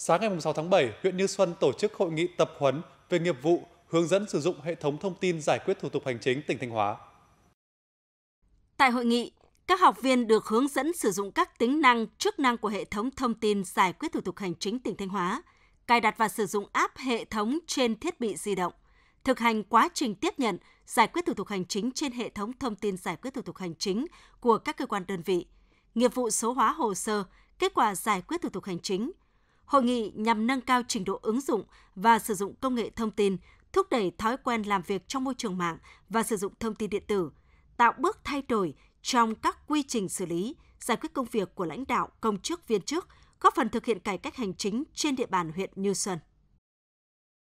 Sáng ngày 6 tháng 7, huyện Như Xuân tổ chức hội nghị tập huấn về nghiệp vụ hướng dẫn sử dụng hệ thống thông tin giải quyết thủ tục hành chính tỉnh Thanh Hóa. Tại hội nghị, các học viên được hướng dẫn sử dụng các tính năng, chức năng của hệ thống thông tin giải quyết thủ tục hành chính tỉnh Thanh Hóa, cài đặt và sử dụng app hệ thống trên thiết bị di động, thực hành quá trình tiếp nhận, giải quyết thủ tục hành chính trên hệ thống thông tin giải quyết thủ tục hành chính của các cơ quan đơn vị, nghiệp vụ số hóa hồ sơ, kết quả giải quyết thủ tục hành chính – Hội nghị nhằm nâng cao trình độ ứng dụng và sử dụng công nghệ thông tin, thúc đẩy thói quen làm việc trong môi trường mạng và sử dụng thông tin điện tử, tạo bước thay đổi trong các quy trình xử lý, giải quyết công việc của lãnh đạo công chức viên chức, góp phần thực hiện cải cách hành chính trên địa bàn huyện Như Xuân.